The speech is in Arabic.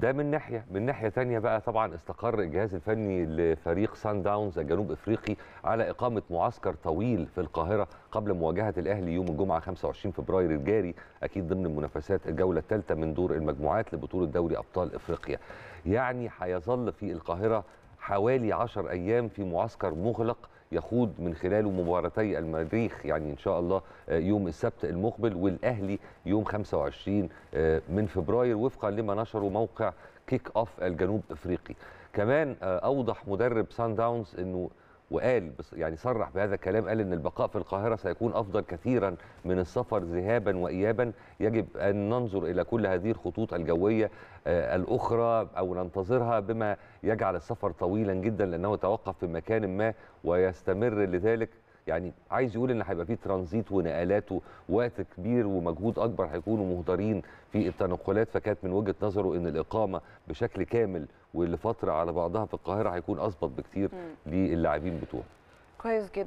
ده من ناحيه من ناحيه ثانيه بقى طبعا استقر الجهاز الفني لفريق سان داونز الجنوب افريقي على اقامه معسكر طويل في القاهره قبل مواجهه الاهلي يوم الجمعه 25 فبراير الجاري اكيد ضمن منافسات الجوله الثالثه من دور المجموعات لبطوله دوري ابطال افريقيا يعني هيظل في القاهره حوالي 10 ايام في معسكر مغلق يخوض من خلاله مباراتي المريخ يعني ان شاء الله آه، يوم السبت المقبل والاهلي يوم 25 آه، من فبراير وفقا لما نشره موقع كيك اوف الجنوب افريقي كمان آه، اوضح مدرب سان داونز انه وقال يعني صرح بهذا الكلام قال ان البقاء في القاهره سيكون افضل كثيرا من السفر ذهابا وايابا يجب ان ننظر الى كل هذه الخطوط الجويه آه، الاخرى او ننتظرها بما يجعل السفر طويلا جدا لانه توقف في مكان ما ويستمر لذلك يعني عايز يقول ان هيبقى في ترانزيت ونقلات ووقت كبير ومجهود اكبر هيكونوا مهدرين في التنقلات فكانت من وجهه نظره ان الاقامه بشكل كامل ولفتره على بعضها في القاهره هيكون اظبط بكتير للاعبين بتوعه. كويس جدا.